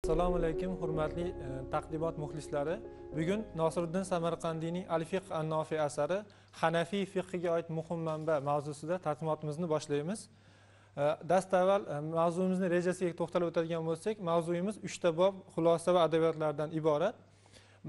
assalomu alaykum hurmatli e, taqdimot muxlislari bugun nosiriddin samarqandiyning alfiq an nofi asari hanafiy fiqhiga oid muhim manba mavzusida taqdimotimizni boshlaymiz e, dastavval e, mavzuimizni rejasiga to'xtalib o'tadigan bo'lsak mavzuyimiz uchta bob xulosa va adabiyotlardan iborat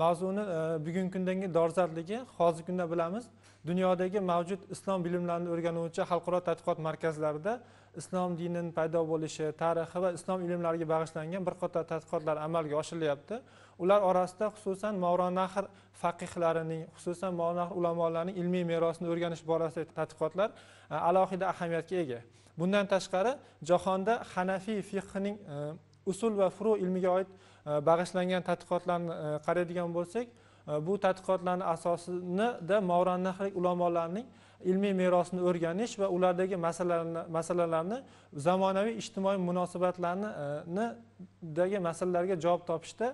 mavzuni bugungi kundagi dolzarbligi hozirgi kunda bilamiz dunyodagi mavjud islom bilimlarini o'rganuvchi xalqaro tadqiqot markazlarida islom dinini paydo bo'lishi tarixi va islom ilmlariga bag'ishlangan bir qator tadqiqotlar amalga oshirilyapti ular orasida xususan mavronahr faqihlarining xususan mavronahr ulamolarining ilmiy merosini o'rganish borasidagi tadqiqotlar e, alohida ahamiyatga ega bundan tashqari jahonda hanafiy fiqhining e, usul va furu ilmiga oid e, bag'ishlangan tadqiqotlarni qaraydigan bo'lsak bu tadqiqotlarni asosini mavronahrlik ulamolarining ilmiy merosni o'rganish va ulardagi masalalarni zamonaviy ijtimoiy munosabatlarnidagi masalalarga javob topishda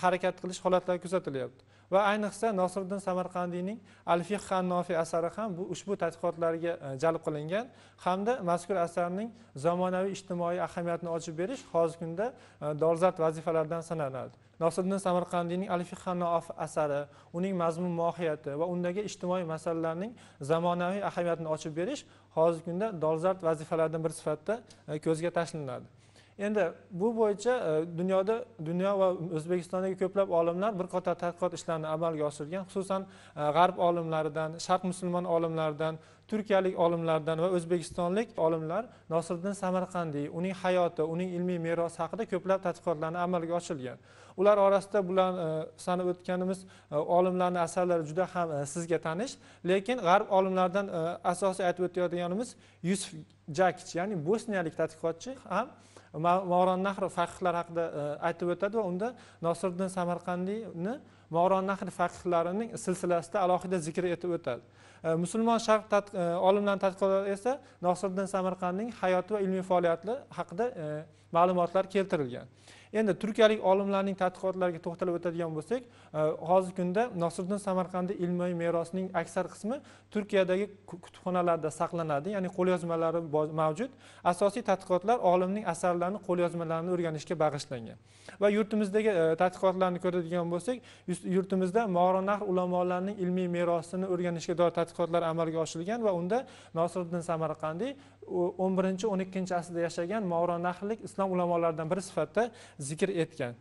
harakat qilish holatlari kuzatilyapti va ayniqsa nosiriddin samarqandiyning alfih hannofi asari ham bu ushbu tadqiqotlarga e, jalb qilingan hamda mazkur asarning zamonaviy ijtimoiy ahamiyatini ochib berish hozirgi kunda e, dolzarb vazifalardan sanaladi nosiddin samarqandiyning alifi fihanoof asari uning mazmun mohiyati va undagi ijtimoiy masalalarning zamonaviy ahamiyatini ochib berish hozirgi kunda dolzarb vazifalardan biri sifatida e, ko'zga tashlanadi endi bu bo'yicha e, dunyoda dunyo va o'zbekistondagi ko'plab olimlar bir qator tadqiqot ishlarini amalga oshirgan xususan e, g'arb olimlaridan sharq musulmon olimlaridan turkiyalik olimlardan va o'zbekistonlik olimlar nosiriddin samarqandiy uning hayoti uning ilmiy merosi haqida ko'plab tadqiqotlarni amalga oshirgan ular orasida bular e, sanab o'tganimiz e, olimlarni asarlari juda ham e, sizga tanish lekin g'arb olimlaridan asosiy aytib o'tayotganimiz yusuf jakich ya'ni bosniyalik tadqiqotchi ham nahr faqihlari haqida aytib o'tadi va unda nosiriddin samarqandiyni nahr faqihlarining silsilasida alohida zikr etib o'tadi musulmon sharq e, olimlarni tadqiqotlari esa nosiriddin samarqandning hayoti va ilmiy faoliyati haqida e, ma'lumotlar keltirilgan endi turkiyalik olimlarning tadqiqotlariga to'xtalib o'tadigan bo'lsak e, hozirgi kunda nosiriddin samarqandiy ilmiy merosining aksar qismi turkiyadagi kutubxonalarda saqlanadi ya'ni qo'lyozmalari mavjud asosiy tadqiqotlar olimning asarlarini qo'lyozmalarini o'rganishga bag'ishlangan va yurtimizdagi e, tadqiqotlarni ko'radigan bo'lsak yurtimizda moronahr ulamolarning ilmiy merosini o'rganishga doir tadqiqotlar amalga oshirilgan va unda nosiriddin samarqandiy o'n birinchi o'n ikkinchi asrda yashagan moronahlik islom ulamolaridan biri sifatida zikr etgan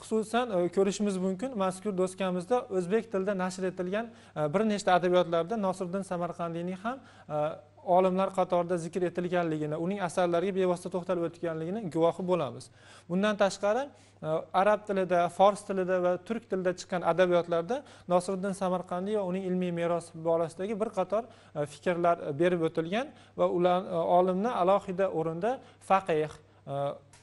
xususan e, ko'rishimiz mumkin mazkur doskamizda o'zbek tilida nashr etilgan e, bir nechta adabiyotlarda nosiriddin samarqandiyning ham e, olimlar qatorida zikr etilganligini uning asarlariga bevosita to'xtalib o'tganligini guvohi bo'lamiz bundan tashqari arab tilida fors tilida va turk tilida chiqqan adabiyotlarda nosiriddin samarqandiy va uning ilmiy merosi borasidagi bir qator fikrlar berib o'tilgan va ular olimni alohida o'rinda faqih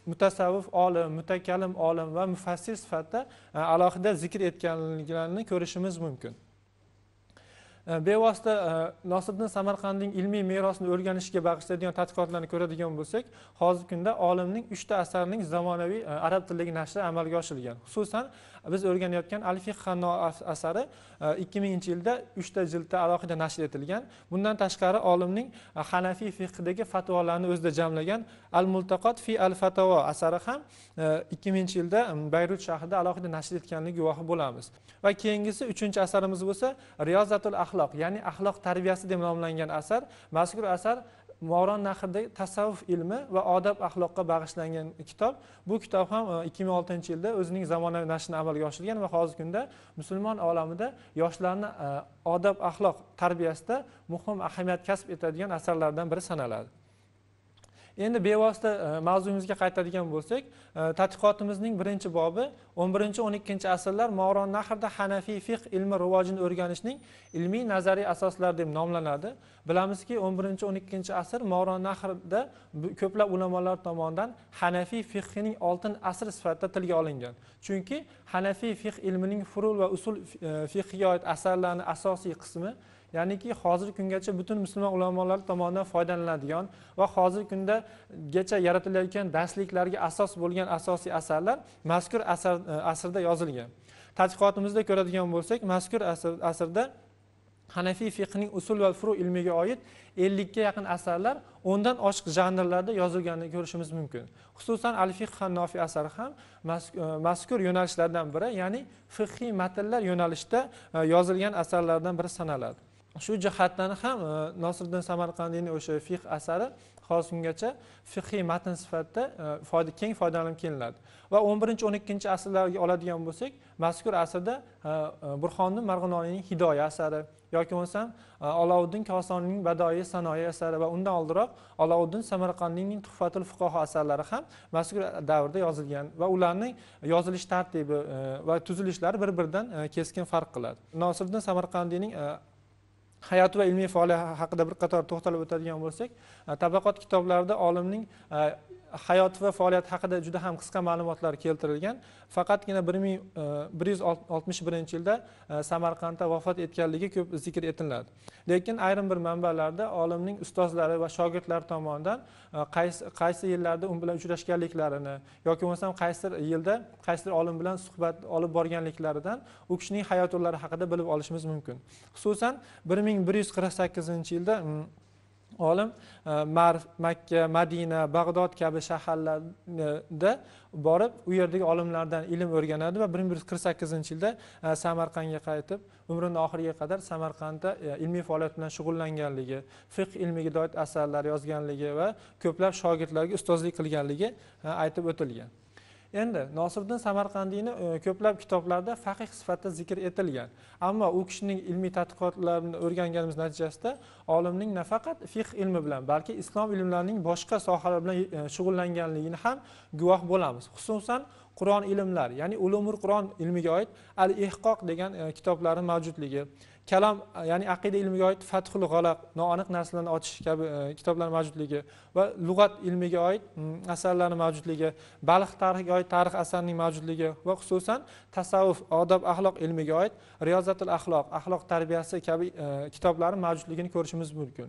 mutasavvif olim mutakallim olim va mufassir sifatida e, alohida zikr etganliklarini ko'rishimiz mumkin e, bevosita e, nosibiddin samarqandning ilmiy merosini o'rganishga bag'ishlaydigan tadqiqotlarni ko'radigan bo'lsak hozirgi kunda olimning uchta asarining zamonaviy arab tilidagi nashri amalga oshirilgan xususan biz o'rganayotgan al hanno asari e, ikki minginchi yilda uchta jildda alohida nashr etilgan bundan tashqari olimning e, hanafiy fiqdagi fatvolarni o'zida jamlagan al multaqot fi al fatavo asari ham e, ikki minginchi yilda bayrut shahrida alohida nashr etganligi guvohi bo'lamiz va keyingisi uchinchi asarimiz bo'lsa riyozatul axloq ya'ni axloq tarbiyasi deb nomlangan asar mazkur asar movaron nahrdagi tasavvuf ilmi va odob axloqqa bag'ishlangan kitob bu kitob ham e, ikki ming oltinchi yilda o'zining zamonaviy nashrini amalga oshirgan va hozirgi kunda musulmon olamida yoshlarni e, odob axloq tarbiyasida muhim ahamiyat kasb etadigan asarlardan biri sanaladi endi bevosita e, mavzuyimizga qaytadigan bo'lsak e, tadqiqotimizning birinchi bobi 11-12 asrlar moron nahrda hanafiy fiqh ilmi rivojini o'rganishning ilmiy nazariy asoslari deb nomlanadi bilamizki 11-12 asr moron nahrda ko'plab ulamolar tomonidan hanafiy fiqhining oltin asri sifatida tilga olingan chunki hanafiy fiqh ilmining furul va usul e, fiqhiga oid asarlarni asosiy qismi ya'niki hozirgi kungacha butun musulmon ulamolar tomonidan foydalaniladigan va hozirgi kundagacha yaratilayotgan darsliklarga asos bo'lgan asosiy asarlar mazkur asr e, asrda yozilgan tadqiqotimizda ko'radigan bo'lsak mazkur asr, asrda hanafiy fiqning usul va furu ilmiga oid ellikka yaqin asarlar o'ndan oshiq janrlarda yozilganini ko'rishimiz mumkin xususan al fiqh hannofiy asari ham e, mazkur yo'nalishlardan biri ya'ni fiqhiy matnlar yo'nalishida e, yozilgan asarlardan biri sanaladi shu jihatdan ham e, nosiriddin samarqandiyni o'sha fiq asari hozir kungacha fihiy matn sifatida e, foyda keng foydalanib kelinadi va o'n birinchi o'n ikkinchi asrlarga oladigan bo'lsak mazkur asrda e, burxoniddin marg'inoniyning hidoya asari yoki bo'lmasam olovuddin kosoniyning badoiy sanoiy asari va undan oldinroq olovuddin samarqandiyning tuhfatul fuqoho asarlari ham mazkur davrda yozilgan va ularning yozilish tartibi va tuzilishlari bir biridan keskin farq qiladi nosiriddin samarqandiyning hayoti va ilmiy faoliyati haqida bir qator to'xtalib o'tadigan bo'lsak e, tabaqot kitoblarida olimning e, hayoti va faoliyati haqida juda ham qisqa ma'lumotlar keltirilgan faqatgina bir ming e, bir yuz oltmish birinchi yilda e, samarqandda vafot etganligi ko'p zikr etiladi lekin ayrim bir manbalarda olimning ustozlari va shogirdlari tomonidan e, qaysi qaysi yillarda u bilan uchrashganliklarini yoki bo'lmasam qaysi yilda qaysidir olim bilan suhbat olib borganliklaridan u kishining hayot yo'llari haqida bilib olishimiz mumkin xususan bir ming bir yuz qirq sakkizinchi yilda olim e, marv makka madina bag'dod kabi shaharlarda borib u yerdagi olimlardan ilm o'rganadi va bir ming bir yuz qirq sakkizinchi yilda e, samarqandga qaytib umrini oxiriga qadar samarqandda e, ilmiy faoliyat bilan shug'ullanganligi fiq ilmiga doir asarlar yozganligi va ko'plab shogirdlarga ustozlik qilganligi aytib o'tilgan endi nosiriddin samarqandiyni e, ko'plab kitoblarda faqih sifatida zikr etilgan ammo u kishining ilmiy tadqiqotlarini o'rganganimiz natijasida olimning nafaqat fiq ilmi bilan balki islom ilmlarining boshqa sohalari bilan e, shug'ullanganligini ham guvoh bo'lamiz xususan qur'on ilmlari ya'ni ulumul qur'on ilmiga oid al ehqoq degan e, kitoblarni mavjudligi kalam e, ya'ni aqida ilmiga oid fathul g'alaq noaniq narsalarni ochish kabi e, kitoblar mavjudligi va lug'at ilmiga oid asarlarni mavjudligi baliq tarixiga oid tarix asarning mavjudligi va xususan tasavvuf odob axloq ilmiga oid riyozatul axloq axloq tarbiyasi kabi e, kitoblarni mavjudligini ko'rishimiz mumkin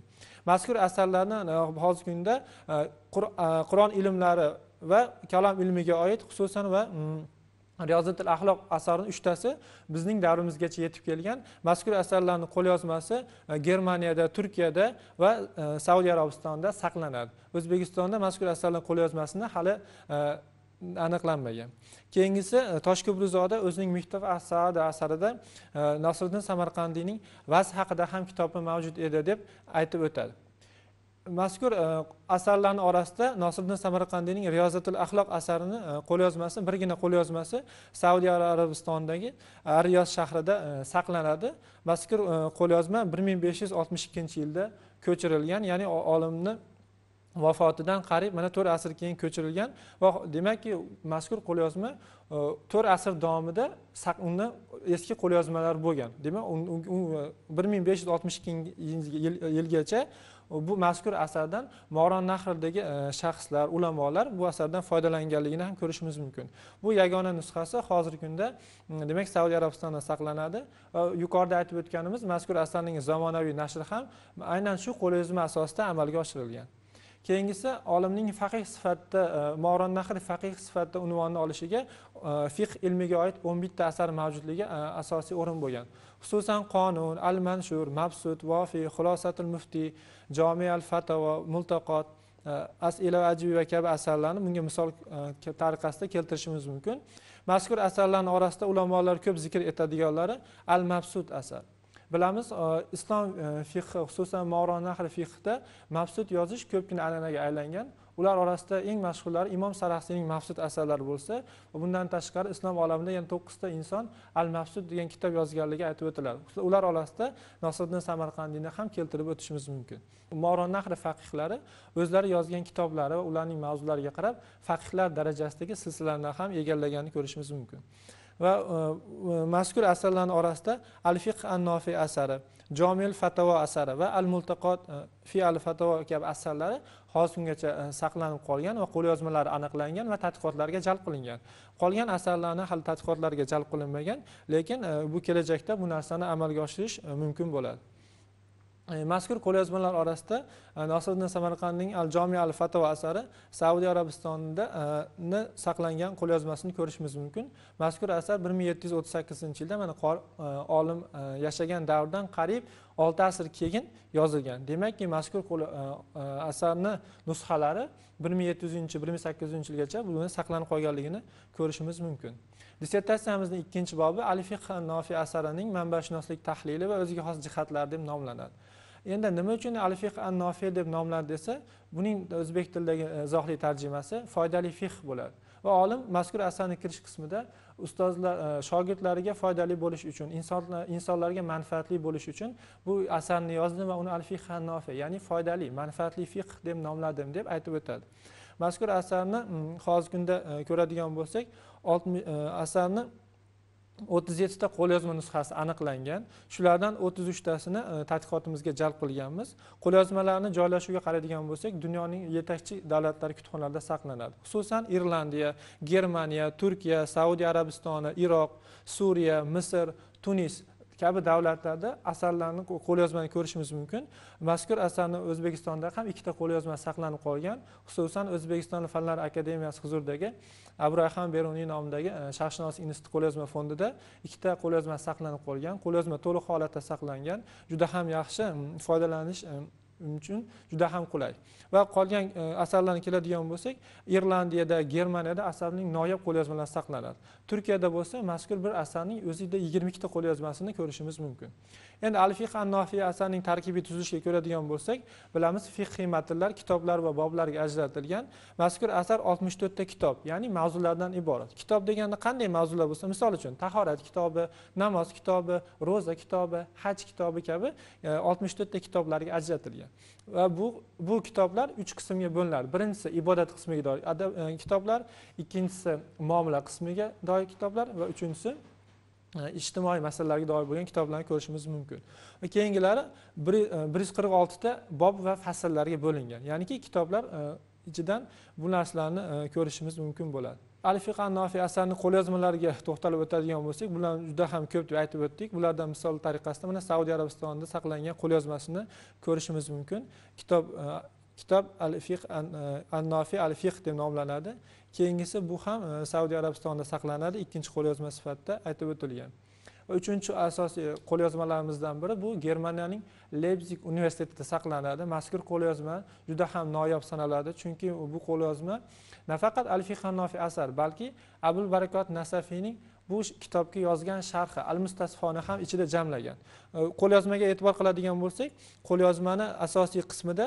mazkur asarlarni e, hozirgi kunda e, qur'on ilmlari va kalom ilmiga oid xususan va mm, riyozatil axloq asarini uchtasi bizning davrimizgacha yetib kelgan mazkur asarlarni qo'lyozmasi e, germaniyada turkiyada va e, saudiya arabistonida saqlanadi o'zbekistonda mazkur asarlar qo'lyozmasini hali e, aniqlanmagan keyingisi toshkubruzoda o'zining miftaf asada asarida nasriddin samarqandiyning vaz haqida ham kitobi mavjud edi deb aytib o'tadi mazkur e, asarlarni orasida nosibiddin samarqandiyning riyozatul axloq asarini e, qo'lyozmasi birgina qo'lyozmasi saudiya arabistonidagi e, riyoz shahrida saqlanadi mazkur qo'lyozma bir ming besh yuz oltmish ikkinchi yilda ko'chirilgan ya'ni olimni vafotidan qariyb mana to'rt asr keyin ko'chirilgan va demakki mazkur qo'lyozma e, to'rt asr davomida undan eski qo'lyozmalar bo'lgan demak bir ming besh yuz oltmish ikkinchi yilgacha e, bu mazkur asardan moron nahridagi e, shaxslar ulamolar bu asardan foydalanganligini ham ko'rishimiz mumkin bu yagona nusxasi hozirgi kunda demak saudiya arabistonida saqlanadi va yuqorida aytib o'tganimiz mazkur asarning zamonaviy nashri ham aynan shu qo'lyozma asosida amalga oshirilgan keyingisi olimning faqih sifatida e, moron nahr faqih sifatida unvonni olishiga e, fiqh ilmiga oid o'n bitta asar mavjudligi e, asosiy o'rin bo'lgan xususan qonun al manshur mabsud vofiy xulosatul muftiy jomi al fatavo multaqot asila va ajiba kabi asarlarni bunga misol tariqasida keltirishimiz mumkin mazkur asarlarni orasida ulamolar ko'p zikr etadiganlari al mabsud asar bilamiz e, islom e, fiqhi xususan moro nahl fiqhida mabsud yozish ko'pgina an'anaga aylangan ular orasida eng mashhurlari imom sarahsiyning mavsud asarlari bo'lsa bundan tashqari islom olamida yana to'qqizta inson al mavsud degan kitob yozganligi aytib o'tiladi ular orasida nasriddin samarqandiyni ham keltirib o'tishimiz mumkin moronahri faqihlari o'zlari yozgan kitoblari va ularning mavzulariga qarab faqihlar darajasidagi silsilalarni ham egallaganini ko'rishimiz mumkin va e, e, mazkur asarlarni orasida al fiq an nofi asari jomil fatavo asari va al multaqot e, fi al fatavo kabi asarlari hozir kungacha saqlanib qolgan va qo'lyozmalari aniqlangan va tadqiqotlarga jalb qilingan qolgan asarlarni hali tadqiqotlarga jalb qilinmagan lekin bu kelajakda bu narsani amalga oshirish mumkin bo'ladi E, mazkur qo'lyozmalar orasida e, nosiriddin samarqandning al jomi al fatvo asari saudiya arabistonida e, saqlangan qo'lyozmasini ko'rishimiz mumkin mazkur asar bir ming yetti yuz o'ttiz sakkizinchi yilda mana olim yashagan davrdan qariyb olti asr keyin yozilgan demakki mazkur asarni nusxalari bir ming yetti yuzinchi bir ming sakkiz yuzinchi yilgacha saqlanib qolganligini ko'rishimiz mumkin dissertatsiyamizni ikkinchi bobi al nofiy asarining manbashunoslik tahlili va o'ziga xos jihatlari deb nomlanadi endi nima uchun alifiq an nofiy deb nomlandi desa buning o'zbek tilidagi izohli e, tarjimasi foydali fih bo'ladi va olim mazkur asarni kirish qismida ustozlar e, shogirdlariga foydali bo'lish uchun insonlarga manfaatli bo'lish uchun bu asarni yozdim va uni al fiq an ya'ni foydali manfaatli fiq deb nomladim deb aytib o'tadi mazkur asarni hozirgi kunda e, ko'radigan bo'lsak E, asarni o'ttiz yettita qo'lyozma nusxasi aniqlangan shulardan o'ttiz uchtasini e, tadqiqotimizga jalb qilganmiz qo'lyozmalarni joylashuviga qaraydigan bo'lsak dunyoning yetakchi davlatlari kutubxonalarida saqlanadi xususan irlandiya germaniya turkiya saudiya arabistoni iroq suriya misr tunis kabi davlatlarda asarlarni qo'lyozmani ko'rishimiz mumkin mazkur asarni o'zbekistonda ham ikkita qo'lyozma saqlanib qolgan xususan o'zbekiston fanlar akademiyasi huzuridagi abraham beruniy nomidagi e, sharqshunos instituti qo'lyozma fondida ikkita qo'lyozma saqlanib qolgan qo'lyozma to'liq holatda saqlangan juda ham yaxshi foydalanish uchun juda ham qulay va qolgan e, asarlarga keladigan bo'lsak irlandiyada germaniyada asarning noyob qo'lyozmalari saqlanadi turkiyada bo'lsa mazkur bir asarning o'zida yigirma ikkita qo'lyozmasini ko'rishimiz mumkin endi al fiq an nofiy asarning tarkibiy tuzilishiga ko'radigan bo'lsak bilamiz fiqhiy matnlar kitoblar va boblarga ajratilgan mazkur asar oltmish to'rtta kitob ya'ni mavzulardan iborat kitob deganda qanday mavzular bo'lsa misol uchun tahorat kitobi namoz kitobi ro'za kitobi haj kitobi kabi e, oltmish to'rtta kitoblarga ajratilgan va bu bu kitoblar uch qismga bo'linadi birinchisi ibodat qismiga doir adab e, kitoblar ikkinchisi muomala qismiga doir kitoblar va uchinchisi e, ijtimoiy masalalarga doir bo'lgan kitoblarni ko'rishimiz mumkin keyingilari e, bir yuz qirq oltita bob va fasllarga bo'lingan ya'niki kitoblar ichidan bu narsalarni ko'rishimiz mumkin bo'ladi alfiqa Nafi asarini qo'lyozmalariga to'xtalib o'tadigan bo'lsak bular juda ham ko'p deb aytib o'tdik bulardan misol tariqasida mana saudiya arabistonida saqlangan qo'lyozmasini ko'rishimiz mumkin kitob e, kitob al fiq an e, nafi al fiq deb nomlanadi keyingisi bu ham e, saudiya arabistonida saqlanadi ikkinchi qo'lyozma sifatida aytib o'tilgan va uchinchi asosiy qo'lyozmalarimizdan biri bu germaniyaning leypsig universitetida saqlanadi mazkur qo'lyozma juda ham noyob sanaladi chunki bu qo'lyozma nafaqat alfi hannofiy asar balki abul barakot nasafiyning bu kitobga yozgan sharhi al mustasfoni ham ichida jamlagan qo'lyozmaga e'tibor qiladigan bo'lsak qo'lyozmani asosiy qismida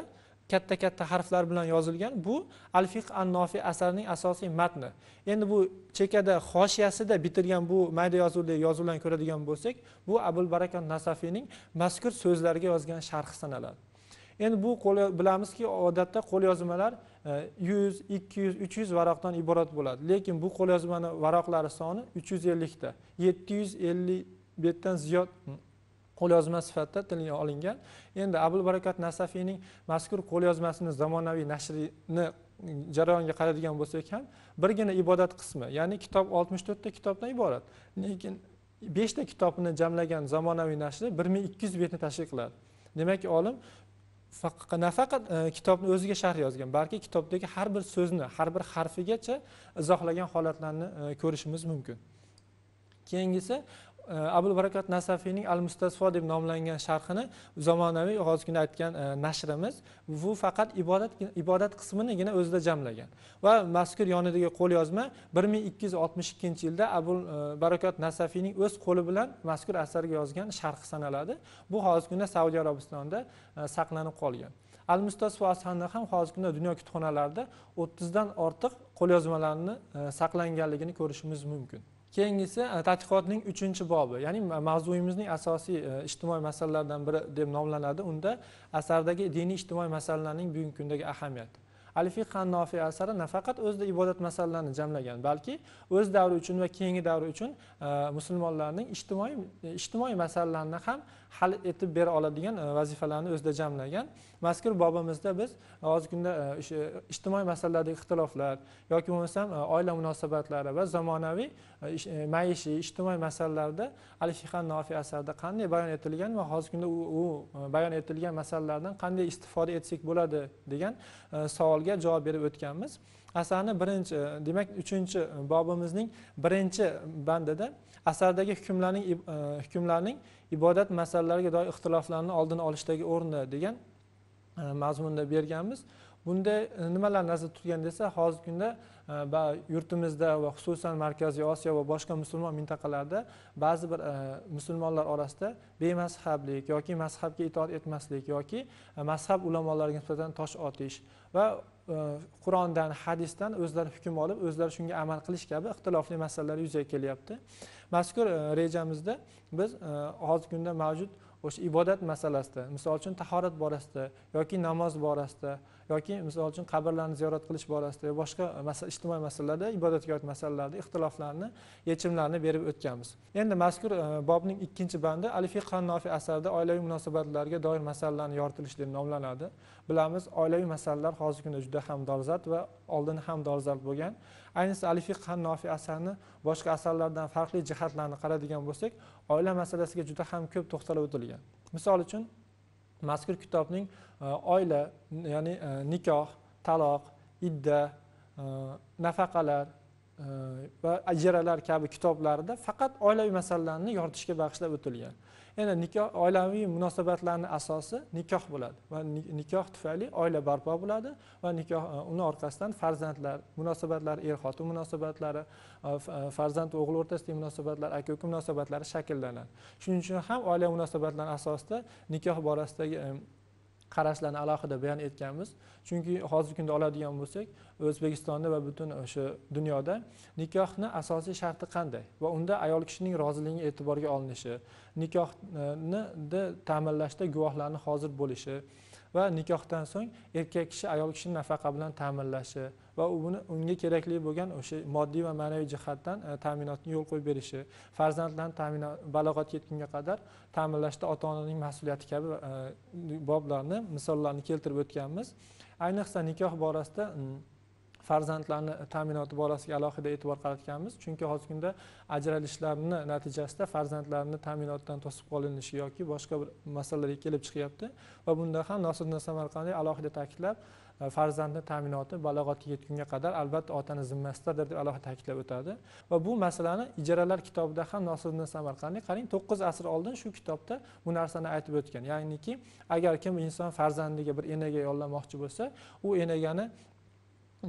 katta katta harflar bilan yozilgan bu al fiq an nofi asarining asosiy matni endi bu chekada hoshiyasida bitirgan bu mayda yozuvli yozuvlarni ko'radigan bo'lsak bu abul barakan nasafiyning mazkur so'zlarga yozgan sharhi sanaladi endi bu qo'l bilamizki odatda qo'lyozmalar e, yuz ikki yuz uch yuz varoqdan iborat bo'ladi lekin bu qo'lyozmani varoqlari soni uch yuz ellikta yetti yuz ellik betdan ziyod qo'lyozma sifatida tilga olingan endi abul barakat nasafiyning mazkur qo'lyozmasini zamonaviy nashrini jarayonga qaraydigan bo'lsak ham birgina ibodat qismi ya'ni kitob oltmish to'rtta kitobdan iborat lekin beshta kitobni jamlagan zamonaviy nashri bir ming ikki yuz betni tashkil qiladi demak olim nafaqat e, kitobni o'ziga sharh yozgan balki kitobdagi har bir so'zni har bir harfigacha izohlagan holatlarni e, ko'rishimiz mumkin keyingisi abul barakat nasafiyning al mustasfo deb nomlangan sharhini zamonaviy hozirgina aytgan e, nashrimiz bu faqat ibodat ibodat qisminigina o'zida jamlagan va mazkur yonidagi qo'lyozma bir ming ikki yuz oltmish ikkinchi yilda abul e, barakat nasafiyning o'z qo'li bilan mazkur asarga yozgan sharhi sanaladi bu hozirgi kunda saudiya arabistonida e, saqlanib qolgan al mustasfo asarni ham hozirgi kunda dunyo kutubxonalarida o'ttizdan ortiq qo'lyozmalarni saqlanganligini ko'rishimiz mumkin keyingisi e, tadqiqotning uchinchi bobi ya'ni mavzuyimizning asosiy e, ijtimoiy masalalardan biri deb nomlanadi unda asardagi diniy ijtimoiy masalalarning bugungi kundagi ahamiyati alifi qannofiy asari nafaqat o'zida ibodat masalalarini jamlagan balki o'z davri uchun va keyingi davri uchun e, musulmonlarning ijtimoiy e, ijtimoiy masalalarni ham hal etib bera oladigan e, vazifalarni o'zida jamlagan mazkur bobimizda biz hozirgi kunda ijtimoiy masalalardagi ixtiloflar yoki bo'lmasam oila munosabatlari va zamonaviy maishiy ijtimoiy masalalarda al nofiy asarida asarda qanday bayon etilgan va hozirgi kunda u bayon etilgan masalalardan qanday istifoda etsak bo'ladi degan savol savolga javob berib o'tganmiz asarni birinchi e, demak uchinchi bobimizning birinchi bandida asardagi hukmlarning e, hukmlarning ibodat masalalariga doir ixtiloflarni oldini olishdagi o'rni degan e, mazmunda berganmiz bunda nimalar nazarda tutgan desa hozirgi kunda va э, yurtimizda va xususan markaziy osiyo va boshqa musulmon mintaqalarda ba'zi bir э, musulmonlar orasida bemazhablik yoki mazhabga itoat etmaslik yoki э, mazhab ulamolariga nisbatan tosh otish va qur'ondan hadisdan o'zlari hukm olib o'zlari shunga amal qilish kabi ixtilofli masalalar yuzaga kelyapti mazkur rejamizda biz hozirgi kunda mavjud o'sha ibodat masalasida misol uchun tahorat borasida yoki namoz borasida yoki misol uchun qabrlarni ziyorat qilish borasida boshqa ijtimoiy masalalarda ibodatga oid masalalarda ixtiloflarni yechimlarini berib o'tganmiz endi mazkur e, bobning ikkinchi bandi alifi qannofiy asarida oilaviy munosabatlarga doir masalalarni yoritilish deb nomlanadi bilamiz oilaviy masalalar hozirgi kunda juda ham dolzarb va oldin ham dolzarb bo'lgan ayniqsa alifi qannofiy asarni boshqa asarlardan farqli jihatlarini qaraydigan bo'lsak oila masalasiga juda ham ko'p to'xtalib o'tilgan misol uchun mazkur kitobning e, oila ya'ni e, nikoh taloq idda e, nafaqalar va ijaralar kabi kitoblarida faqat oilaviy masalalarni yoritishga bag'ishlab o'tilgan yana nikoh oilaviy munosabatlarni asosi nikoh bo'ladi va nikoh tufayli oila barpo bo'ladi va nikoh e, uni orqasidan farzandlar munosabatlari er xotin munosabatlari e, e, farzand o'g'il o'rtasidagi munosabatlar aka uka munosabatlari shakllanadi shuning uchun ham oila munosabatlari asosida nikoh borasidagi qarashlarni alohida bayon etganmiz chunki hozirgi kunda oladigan bo'lsak o'zbekistonda va butun o'sha dunyoda nikohni asosiy sharti qanday va unda ayol kishining roziligi e'tiborga olinishi nikohni ta'minlashda guvohlarni hozir bo'lishi va nikohdan so'ng erkak kishi ayol kishini nafaqa bilan ta'minlashi va uni unga kerakli bo'lgan o'sha moddiy va ma'naviy jihatdan e, ta'minotni yo'l qo'yib berishi farzandlarni ta'minot balog'atga yetgunga qadar ta'minlashda ota onaning mas'uliyati kabi e, boblarni misollarni keltirib o'tganmiz ayniqsa nikoh borasida farzandlarni ta'minoti borasiga alohida e'tibor qaratganmiz chunki hozirgi kunda ajralishlarni natijasida farzandlarni ta'minotdan to'sib qolinishi yoki boshqa bir masalalarga kelib chiqyapti va bunda ham nosiddin samarqandiy alohida ta'kidlab e, farzandni ta'minoti balog'atga yetgunga qadar albatta otani zimmasidadir deb alohida ta'kidlab o'tadi va bu masalani ijaralar kitobida ham nosiddin samarqandiy qarang to'qqiz asr oldin shu kitobda bu narsani aytib o'tgan ya'niki agar kim inson farzandiga bir enaga yollamoqchi bo'lsa u enagani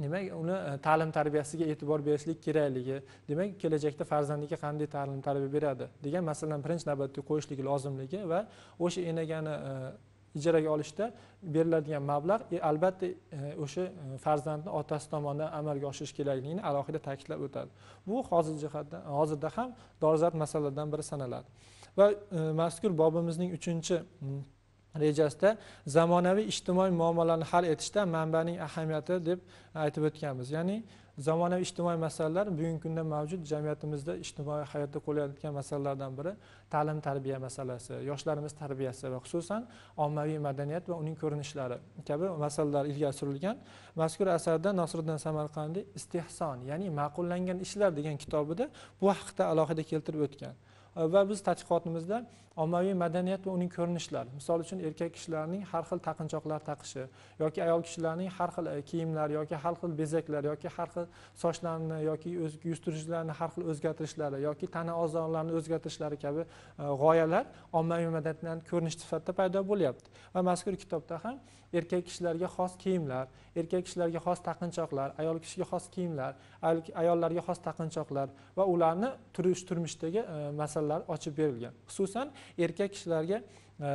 demak uni e, ta'lim tarbiyasiga e'tibor berishlik kerakligi demak kelajakda farzandiga qanday ta'lim tarbiya beradi degan masalani birinchi navbatda qo'yishlik lozimligi va o'sha enagani e, ijaraga olishda beriladigan mablag' e, albatta o'sha farzandni otasi tomonidan amalga oshirish kerakligini alohida ta'kidlab o'tadi bu hozir jihatdan hozirda ham dolzarb masalalardan biri sanaladi va mazkur bobimizning uchinchi rejasida zamonaviy ijtimoiy muammolarni hal etishda manbaning ahamiyati deb aytib o'tganmiz ya'ni zamonaviy ijtimoiy masalalar bugungi kunda mavjud jamiyatimizda ijtimoiy hayotda qo'llanayotgan masalalardan biri ta'lim tarbiya masalasi yoshlarimiz tarbiyasi va xususan ommaviy madaniyat va uning ko'rinishlari kabi masalalar ilgari surilgan mazkur asarda nosiriddin samarqandiy istehson ya'ni ma'qullangan ishlar degan kitobida bu haqda alohida keltirib o'tgan va biz tadqiqotimizda ommaviy madaniyat va uning ko'rinishlari misol uchun erkak kishilarning har xil taqinchoqlar taqishi yoki ayol kishilarning har xil e, kiyimlar yoki har xil bezaklar yoki har xil sochlarini yoki yuz turishlarini har xil o'zgartirishlari yoki tana a'zolarini o'zgartirishlari kabi e, g'oyalar ommaviy madaniyatni ko'rinish sifatida paydo bo'lyapti va mazkur kitobda ham erkak kishilarga xos kiyimlar erkak kishilarga xos taqinchoqlar ayol kishiga xos kiyimlar ayollarga xos taqinchoqlar va ularni turish turmushdagi e, masalalar yo'nalishlari ochib berilgan xususan erkak kishilarga e,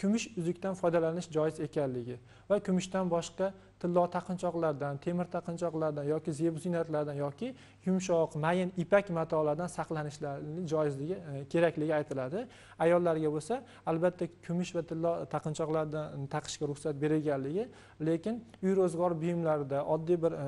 kumush uzukdan foydalanish joiz ekanligi va kumushdan boshqa tillo taqinchoqlardan temir taqinchoqlardan yoki zebu ziynatlardan yoki yumshoq mayin ipak matolardan saqlanishlarini joizligi e, kerakligi aytiladi ayollarga bo'lsa albatta kumush va tillo taqinchoqlardan taqishga ruxsat berilganligi lekin uy ro'zg'or buyumlarida oddiy bir e,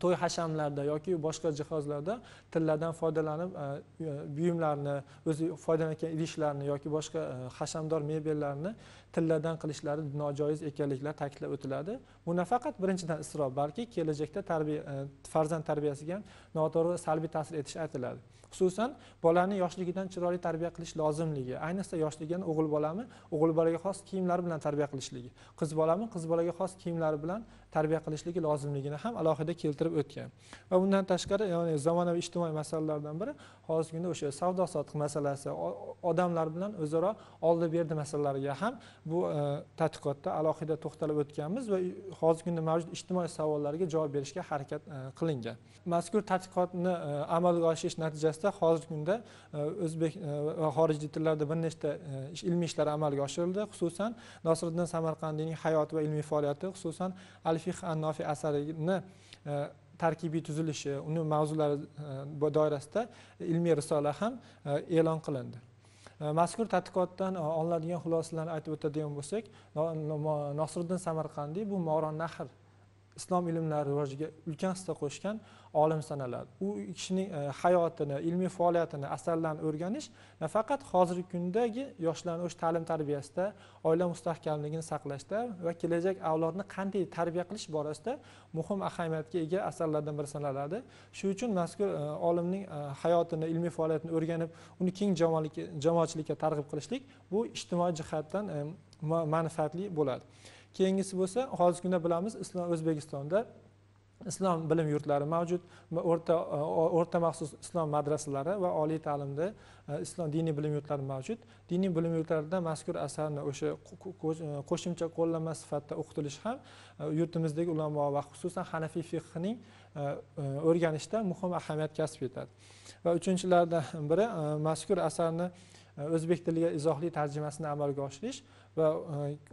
to'y hashamlarda yoki boshqa jihozlarda tilladan foydalanib e, e, buyumlarni o'zi foydalanayotgan idishlarni yoki boshqa e, hashamdor mebellarni tilladan qilishlari nojoiz ekanliklari ta'kidlab o'tiladi bu nafaqat birinchidan isrof balki kelajakda tarbiya e, farzand tarbiyasiga ham noto'g'ri salbiy ta'sir etishi aytiladi xususan bolani yoshligidan chiroyli tarbiya qilish lozimligi ayniqsa yoshligidan o'g'il bolami o'g'il bolaga xos kiyimlar bilan tarbiya qilishligi qiz bolami qiz bolaga xos kiyimlari bilan tarbiya qilishligi lozimligini ham alohida keltirib o'tgan va bundan tashqari ya'ni zamonaviy ijtimoiy masalalardan biri hozirgi kunda o'sha savdo sotiq masalasi odamlar bilan o'zaro oldi berdi masalalariga ham bu e, tadqiqotda alohida to'xtalib o'tganmiz va hozirgi kunda mavjud ijtimoiy savollarga javob berishga harakat e, qilingan mazkur tadqiqotni e, amalga oshirish natijasida hozirgi kunda o'zbek va xorijiy tillarda bir nechta ilmiy ishlar amalga oshirildi xususan nosiriddin samarqandiyning hayoti va ilmiy faoliyati xususan al fih an nofi asarini tarkibiy tuzilishi uni mavzulari doirasida ilmiy risola ham e'lon qilindi Э, mazkur tadqiqotdan e, olinadigan xulosalarni aytib o'tadigan bo'lsak nosiriddin samarqandiy bu moron nahr islom ilmlari rivojiga ulkan hissa qo'shgan olim sanaladi u kishining e, hayotini ilmiy faoliyatini asarlarini o'rganish nafaqat hozirgi kundagi yoshlarni o'sha ta'lim tarbiyasida oila mustahkamligini saqlashda va kelajak avlodni qanday tarbiya qilish borasida muhim ahamiyatga ega asarlardan biri sanaladi shuning uchun mazkur e, olimning e, hayotini ilmiy faoliyatini o'rganib uni keng jamoatchilikka targ'ib qilishlik bu ijtimoiy jihatdan manfaatli bo'ladi keyingisi bo'lsa hozirgi kunda bilamiz islom o'zbekistonda islom bilim yurtlari mavjud o'rta e, o'rta maxsus islom madrasalari va oliy ta'limda e, islom diniy bilim yurtlari mavjud diniy bilim yurtlarida mazkur asarni o'sha e, qo'shimcha qo'llanma sifatida o'qitilishi ham yurtimizdagi ulamo va xususan hanafiy fiqhining o'rganishda muhim ahamiyat kasb etadi va uchinchilardan biri mazkur asarni o'zbek tiliga izohli tarjimasini amalga oshirish va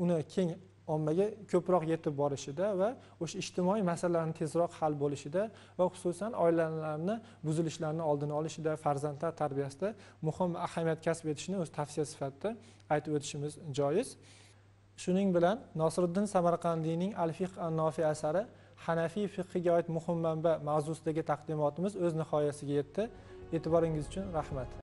uni keng ommaga ko'proq yetib borishida va o'sha ijtimoiy masalalarni tezroq hal bo'lishida va xususan oilalarni buzilishlarini oldini olishida farzandlar tarbiyasida muhim ahamiyat kasb etishini o'z tavsiya sifatida aytib o'tishimiz joiz shuning bilan nosiriddin samarqandiyning al fiq an nofi asari hanafiy fiqhiga oid muhim manba mavzusidagi taqdimotimiz o'z nihoyasiga yetdi e'tiboringiz uchun rahmat